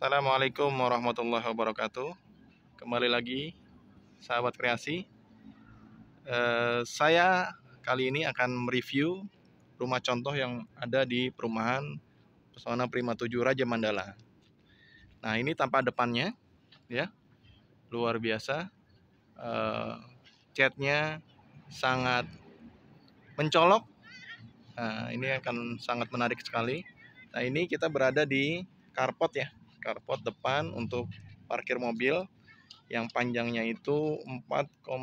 Assalamualaikum warahmatullahi wabarakatuh Kembali lagi sahabat kreasi eh, Saya kali ini akan mereview rumah contoh yang ada di perumahan Pesona Prima 7 Raja Mandala Nah ini tanpa depannya ya Luar biasa eh, Catnya sangat mencolok Nah ini akan sangat menarik sekali Nah ini kita berada di carport ya carport depan untuk parkir mobil yang panjangnya itu 4,5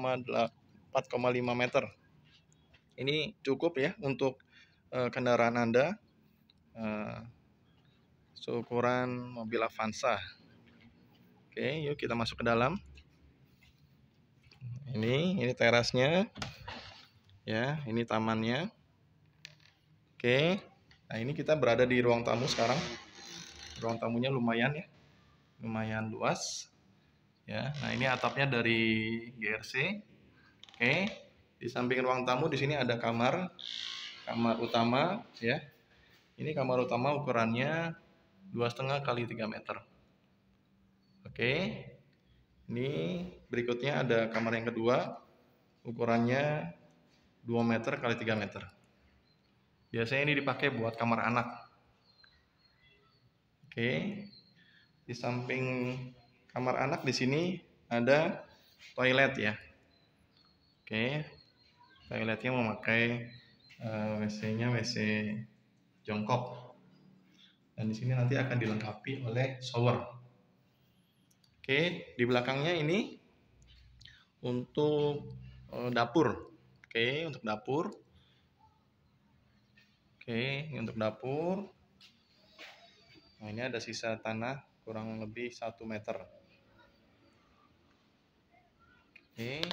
meter. Ini cukup ya untuk eh, kendaraan Anda. E, seukuran mobil Avanza. Oke, yuk kita masuk ke dalam. Ini ini terasnya. Ya, ini tamannya. Oke. Nah, ini kita berada di ruang tamu sekarang ruang tamunya lumayan ya lumayan luas ya nah ini atapnya dari GRC oke di samping ruang tamu di sini ada kamar kamar utama ya ini kamar utama ukurannya dua setengah kali 3 meter oke ini berikutnya ada kamar yang kedua ukurannya 2 meter kali 3 meter biasanya ini dipakai buat kamar anak Oke. Di samping kamar anak di sini ada toilet ya. Oke. Toiletnya memakai uh, WC-nya WC jongkok. Dan di sini nanti akan dilengkapi oleh shower. Oke, di belakangnya ini untuk uh, dapur. Oke, untuk dapur. Oke, ini untuk dapur. Nah, ini ada sisa tanah kurang lebih 1 meter. Oke.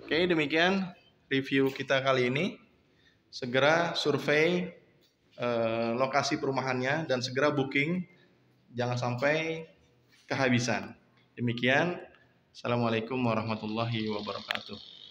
Oke, demikian review kita kali ini. Segera survei eh, lokasi perumahannya dan segera booking. Jangan sampai kehabisan. Demikian. Assalamualaikum warahmatullahi wabarakatuh.